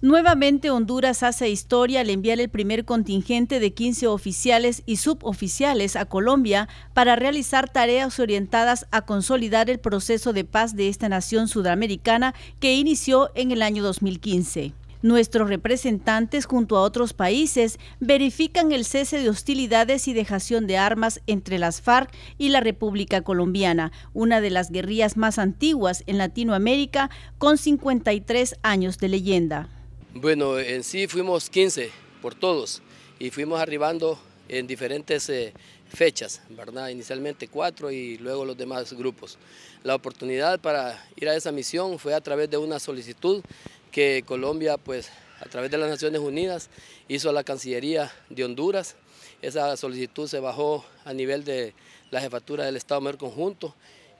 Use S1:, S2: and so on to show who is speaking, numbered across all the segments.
S1: Nuevamente Honduras hace historia al enviar el primer contingente de 15 oficiales y suboficiales a Colombia para realizar tareas orientadas a consolidar el proceso de paz de esta nación sudamericana que inició en el año 2015. Nuestros representantes junto a otros países verifican el cese de hostilidades y dejación de armas entre las FARC y la República Colombiana, una de las guerrillas más antiguas en Latinoamérica con 53 años de leyenda.
S2: Bueno, en sí fuimos 15 por todos y fuimos arribando en diferentes eh, fechas, ¿verdad? Inicialmente cuatro y luego los demás grupos. La oportunidad para ir a esa misión fue a través de una solicitud que Colombia, pues a través de las Naciones Unidas, hizo a la Cancillería de Honduras. Esa solicitud se bajó a nivel de la jefatura del Estado Mayor Conjunto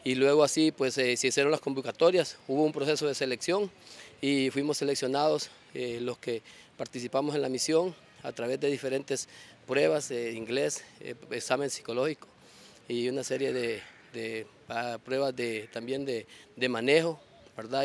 S2: y luego así pues se hicieron las convocatorias, hubo un proceso de selección y fuimos seleccionados eh, los que participamos en la misión a través de diferentes pruebas, de inglés, eh, examen psicológico y una serie de, ah, pruebas de, también de manejo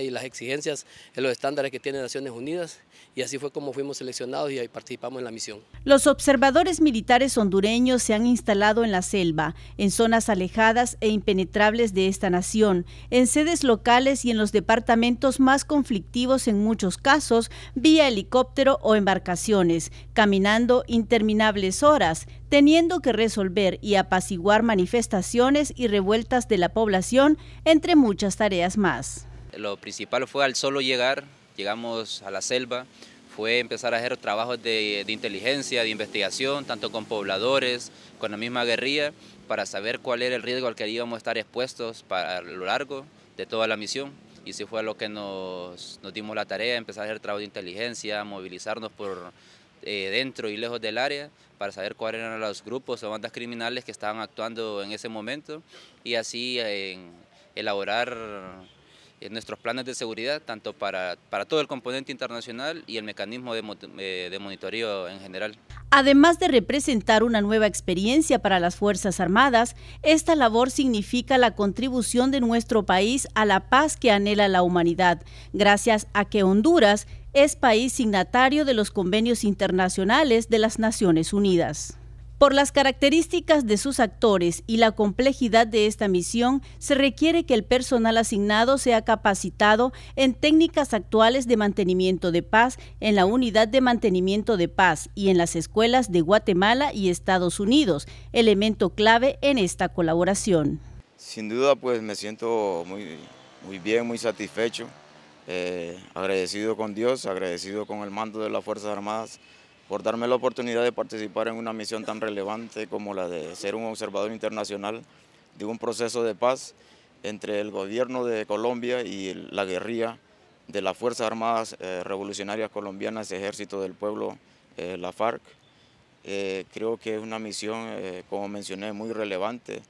S2: y las exigencias en los estándares que tiene Naciones Unidas y así fue como fuimos seleccionados y ahí participamos en la misión.
S1: Los observadores militares hondureños se han instalado en la selva, en zonas alejadas e impenetrables de esta nación, en sedes locales y en los departamentos más conflictivos en muchos casos, vía helicóptero o embarcaciones, caminando interminables horas, teniendo que resolver y apaciguar manifestaciones y revueltas de la población, entre muchas tareas más
S3: lo principal fue al solo llegar, llegamos a la selva, fue empezar a hacer trabajos de, de, inteligencia, de investigación, tanto con pobladores, con la misma guerrilla, para saber cuál era el riesgo al que íbamos a estar expuestos para, a lo largo de toda la misión. Y eso fue lo que nos, nos dimos la tarea, empezar a hacer trabajo de inteligencia, movilizarnos por eh, dentro y lejos del área para saber cuáles eran los grupos o bandas criminales que estaban actuando en ese momento y así elaborar en nuestros planes de seguridad, tanto para, todo el componente internacional y el mecanismo de, eh, de monitoreo en general.
S1: Además de representar una nueva experiencia para las Fuerzas Armadas, esta labor significa la contribución de nuestro país a la paz que anhela la humanidad, gracias a que Honduras es país signatario de los convenios internacionales de las Naciones Unidas. Por las características de sus actores y la complejidad de esta misión, se requiere que el personal asignado sea capacitado en técnicas actuales de mantenimiento de paz en la Unidad de Mantenimiento de Paz y en las escuelas de Guatemala y Estados Unidos, elemento clave en esta colaboración.
S4: Sin duda, pues me siento muy, muy bien, muy satisfecho, eh, agradecido con Dios, agradecido con el mando de las Fuerzas Armadas por darme la oportunidad de participar en una misión tan relevante como la de ser un observador internacional de un proceso de paz entre el gobierno de Colombia y la guerrilla de las Fuerzas Armadas eh, Revolucionarias Colombianas, Ejército del Pueblo, eh, la FARC. Eh, creo que es una misión, como mencioné, muy relevante,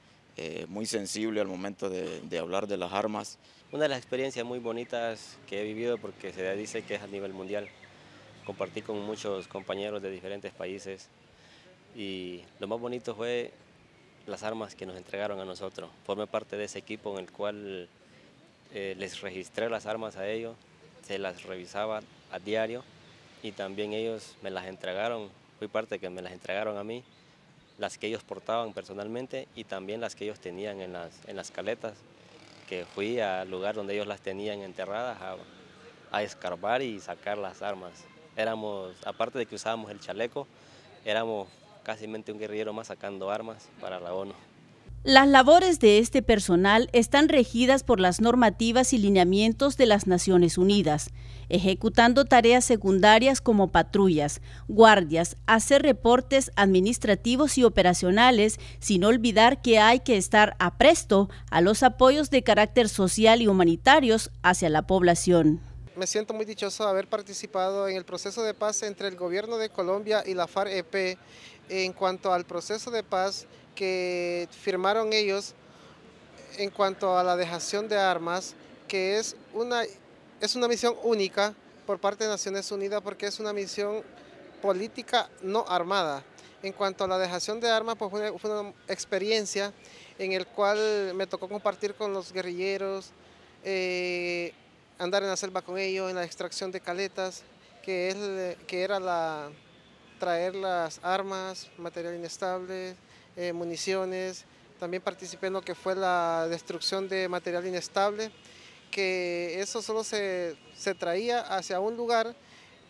S4: muy sensible al momento de, hablar de las armas. Una de las experiencias muy bonitas que he vivido porque se dice que es a nivel mundial
S5: compartí con muchos compañeros de diferentes países y lo más bonito fue las armas que nos entregaron a nosotros. Formé parte de ese equipo en el cual eh, les registré las armas a ellos, se las revisaba a diario y también ellos me las entregaron, fui parte que me las entregaron a mí, las que ellos portaban personalmente y también las que ellos tenían en las, en las caletas, que fui al lugar donde ellos las tenían enterradas a, a escarbar y sacar las armas. Éramos, aparte de que usábamos el chaleco, éramos casi un guerrillero más sacando armas para la ONU.
S1: Las labores de este personal están regidas por las normativas y lineamientos de las Naciones Unidas, ejecutando tareas secundarias como patrullas, guardias, hacer reportes administrativos y operacionales, sin olvidar que hay que estar apresto a los apoyos de carácter social y humanitarios hacia la población.
S4: Me siento muy dichoso de haber participado en el proceso de paz entre el gobierno de Colombia y la FARC-EP en cuanto al proceso de paz que firmaron ellos en cuanto a la dejación de armas, que es una, es una misión única por parte de Naciones Unidas porque es una misión política no armada. En cuanto a la dejación de armas, pues fue una, experiencia en el cual me tocó compartir con los guerrilleros, eh, andar en la selva con ellos, en la extracción de caletas, que, que era la, traer las armas, material inestable, eh, municiones. También participé en lo que fue la destrucción de material inestable, que eso solo se traía hacia un lugar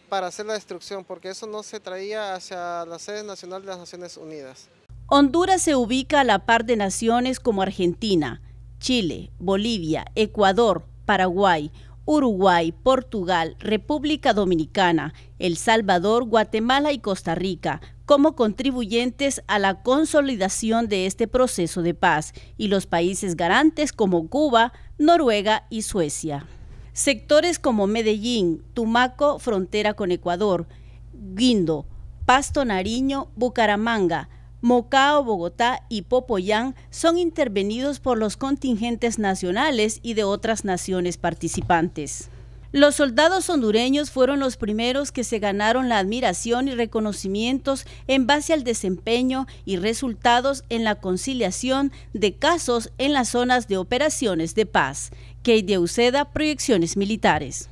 S4: para hacer la destrucción, porque eso no se traía hacia la sede nacional de las Naciones Unidas.
S1: Honduras se ubica a la par de naciones como Argentina, Chile, Bolivia, Ecuador, Paraguay, Uruguay, Portugal, República Dominicana, El Salvador, Guatemala y Costa Rica como contribuyentes a la consolidación de este proceso de paz y los países garantes como Cuba, Noruega y Suecia. Sectores como Medellín, Tumaco, frontera con Ecuador, Guindo, Pasto Nariño, Bucaramanga, Mocao, Bogotá y Popoyán son intervenidos por los contingentes nacionales y de otras naciones participantes. Los soldados hondureños fueron los primeros que se ganaron la admiración y reconocimientos en base al desempeño y resultados en la conciliación de casos en las zonas de operaciones de paz. que de Proyecciones Militares.